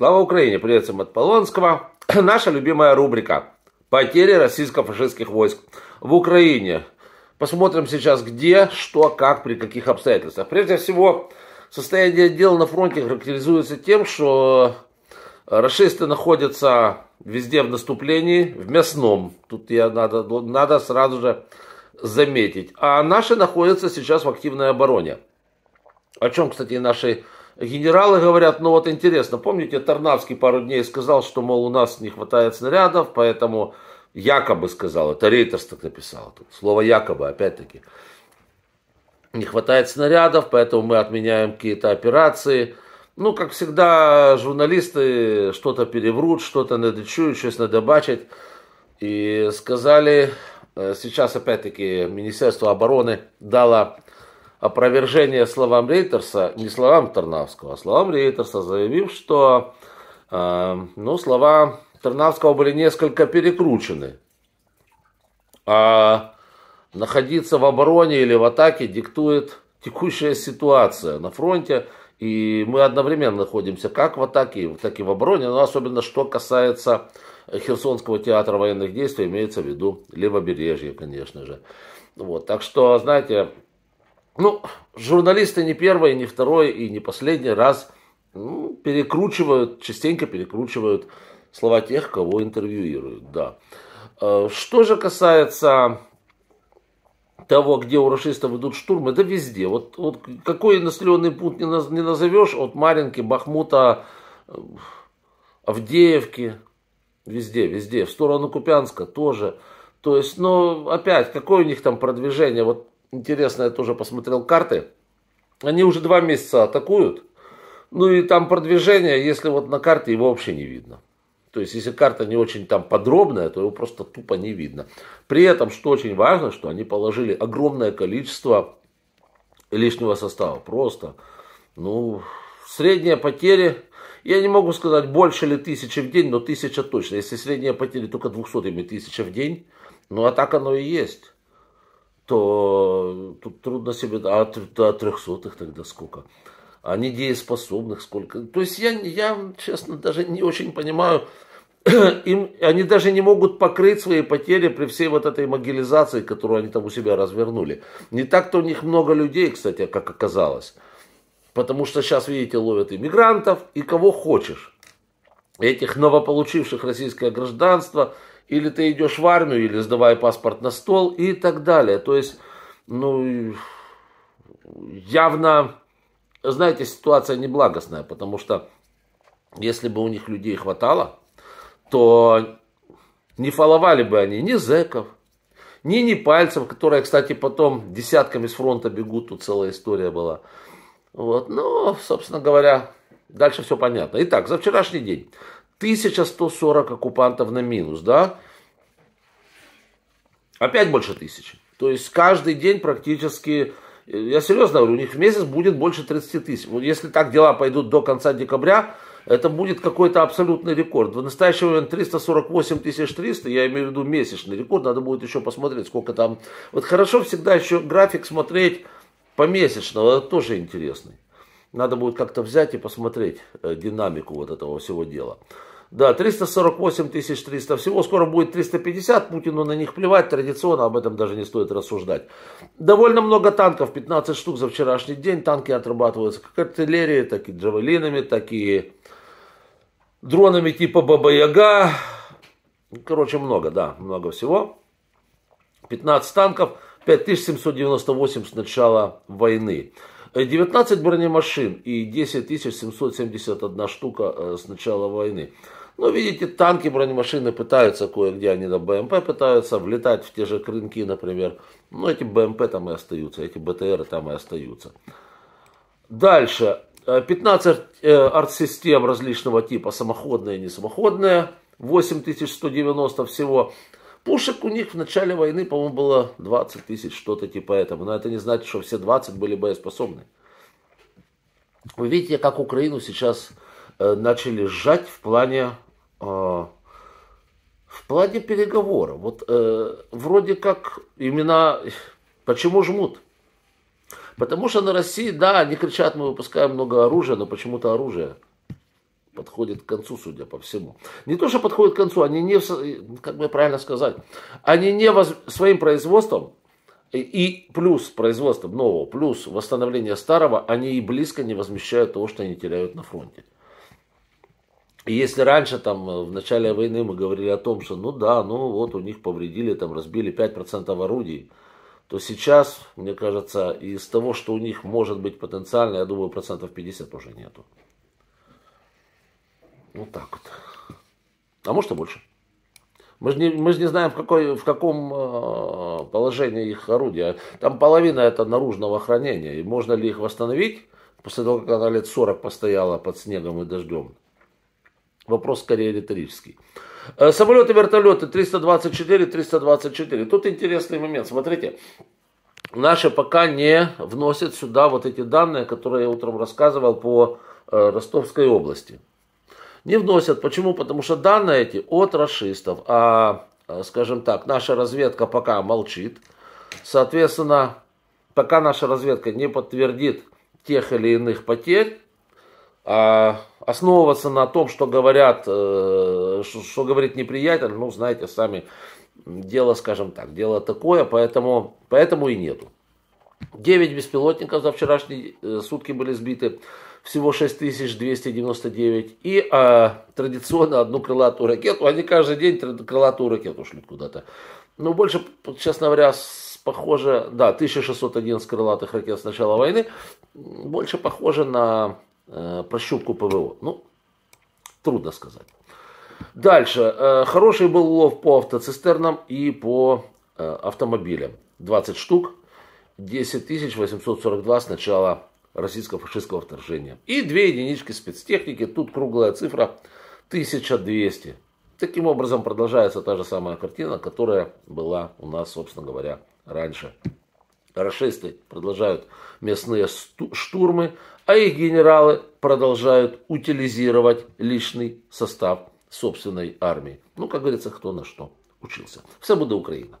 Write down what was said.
Слава Украине! Приветствуем от Полонского. Наша любимая рубрика «Потери российско-фашистских войск в Украине». Посмотрим сейчас где, что, как, при каких обстоятельствах. Прежде всего, состояние дел на фронте характеризуется тем, что расисты находятся везде в наступлении, в мясном. Тут я надо, надо сразу же заметить. А наши находятся сейчас в активной обороне. О чем, кстати, наши Генералы говорят, ну вот интересно, помните, Тарнавский пару дней сказал, что, мол, у нас не хватает снарядов, поэтому якобы сказал, это Рейтерс так написал, тут слово якобы, опять-таки, не хватает снарядов, поэтому мы отменяем какие-то операции. Ну, как всегда, журналисты что-то переврут, что-то надычуют, что-то надобачат. И сказали, э, сейчас опять-таки Министерство обороны дало опровержение словам Рейтерса, не словам Тарнавского, а словам Рейтерса, заявив, что э, ну, слова Тарнавского были несколько перекручены. А находиться в обороне или в атаке диктует текущая ситуация на фронте, и мы одновременно находимся как в атаке, так и в обороне, но особенно что касается Херсонского театра военных действий, имеется в виду левобережье, конечно же. Вот, так что, знаете, ну, журналисты не первый, не второй и не последний раз ну, перекручивают, частенько перекручивают слова тех, кого интервьюируют, да. Э, что же касается того, где у расистов идут штурмы, да везде. Вот, вот какой населенный путь не, наз, не назовешь, от Маринки, Бахмута, э, Авдеевки, везде, везде, в сторону Купянска тоже. То есть, ну, опять, какое у них там продвижение? Вот интересно, я тоже посмотрел карты. Они уже два месяца атакуют. Ну и там продвижение, если вот на карте его вообще не видно. То есть, если карта не очень там подробная, то его просто тупо не видно. При этом, что очень важно, что они положили огромное количество лишнего состава. Просто, ну, средние потери. я не могу сказать, больше ли тысячи в день, но тысяча точно. Если средние потери только двухсотыми тысяча в день, ну, а так оно и есть то тут трудно себе... А их тогда сколько? А недееспособных сколько? То есть я, я честно, даже не очень понимаю... Им, они даже не могут покрыть свои потери при всей вот этой могилизации, которую они там у себя развернули. Не так-то у них много людей, кстати, как оказалось. Потому что сейчас, видите, ловят иммигрантов и кого хочешь. Этих новополучивших российское гражданство – или ты идешь в армию, или сдавай паспорт на стол и так далее. То есть, ну, явно, знаете, ситуация неблагостная, потому что если бы у них людей хватало, то не фоловали бы они ни Зеков, ни Непальцев, которые, кстати, потом десятками с фронта бегут, тут целая история была. Вот, ну, собственно говоря, дальше все понятно. Итак, за вчерашний день. 1140 оккупантов на минус, да? Опять больше тысячи. То есть каждый день практически, э, я серьезно говорю, у них в месяц будет больше 30 тысяч. вот Если так дела пойдут до конца декабря, это будет какой-то абсолютный рекорд. В настоящий момент 348 300, я имею в виду месячный рекорд, надо будет еще посмотреть, сколько там. Вот хорошо всегда еще график смотреть помесячного, это тоже интересный. Надо будет как-то взять и посмотреть э, динамику вот этого всего дела. Да, 348 тысяч 300 всего, скоро будет 350, Путину на них плевать, традиционно об этом даже не стоит рассуждать. Довольно много танков, 15 штук за вчерашний день, танки отрабатываются как артиллерией, так и джавелинами, так и дронами типа Баба-Яга, короче, много, да, много всего. 15 танков, 5798 с начала войны. 19 э, бронемашин и 10 771 штука э, с начала войны. Но ну, видите, танки, бронемашины пытаются кое-где, они до БМП пытаются влетать в те же крынки, например. Но ну, эти БМП там и остаются, эти БТР там и остаются. Дальше. 15 э, артсистем различного типа, самоходные и несамоходные. 8190 всего. Пушек у них в начале войны, по-моему, было 20 тысяч, что-то типа этого. Но это не значит, что все 20 были боеспособны. Вы видите, как Украину сейчас э, начали сжать в плане, э, в плане переговоров. Вот э, вроде как именно почему жмут? Потому что на России, да, они кричат, мы выпускаем много оружия, но почему-то оружие – подходит к концу, судя по всему. Не то, что подходит к концу, они не, как бы правильно сказать, они не воз, своим производством и плюс производство нового, плюс восстановление старого, они и близко не возмещают того, что они теряют на фронте. И если раньше, там, в начале войны мы говорили о том, что ну да, ну вот у них повредили, там, разбили 5% орудий, то сейчас, мне кажется, из того, что у них может быть потенциально, я думаю, процентов 50 уже нету. Вот так вот. А может и больше. Мы же не, мы же не знаем, в, какой, в каком э, положении их орудия. Там половина это наружного хранения. И можно ли их восстановить после того, как она лет 40 постояла под снегом и дождем? Вопрос скорее риторический. Э, самолеты, вертолеты 324, 324. Тут интересный момент. Смотрите, наши пока не вносят сюда вот эти данные, которые я утром рассказывал по э, Ростовской области не вносят. Почему? Потому что данные эти от расистов, а, а, скажем так, наша разведка пока молчит. Соответственно, пока наша разведка не подтвердит тех или иных потерь, а основываться на том, что говорят, что, э, что говорит неприятель, ну, знаете, сами дело, скажем так, дело такое, поэтому, поэтому и нету. 9 беспилотников за вчерашние э, сутки были сбиты, всего 6299. И э, традиционно одну крылатую ракету, они каждый день крылатую ракету шлют куда-то. Но ну, больше, честно говоря, похоже, да, 1611 крылатых ракет с начала войны, больше похоже на э, прощупку ПВО. Ну, трудно сказать. Дальше. Э, хороший был улов по автоцистернам и по э, автомобилям. 20 штук 10842 с начала российско-фашистского вторжения. И две единички спецтехники, тут круглая цифра 1200. Таким образом продолжается та же самая картина, которая была у нас, собственно говоря, раньше. Рашисты продолжают местные штурмы, а их генералы продолжают утилизировать личный состав собственной армии. Ну, как говорится, кто на что учился. Все буде Украина.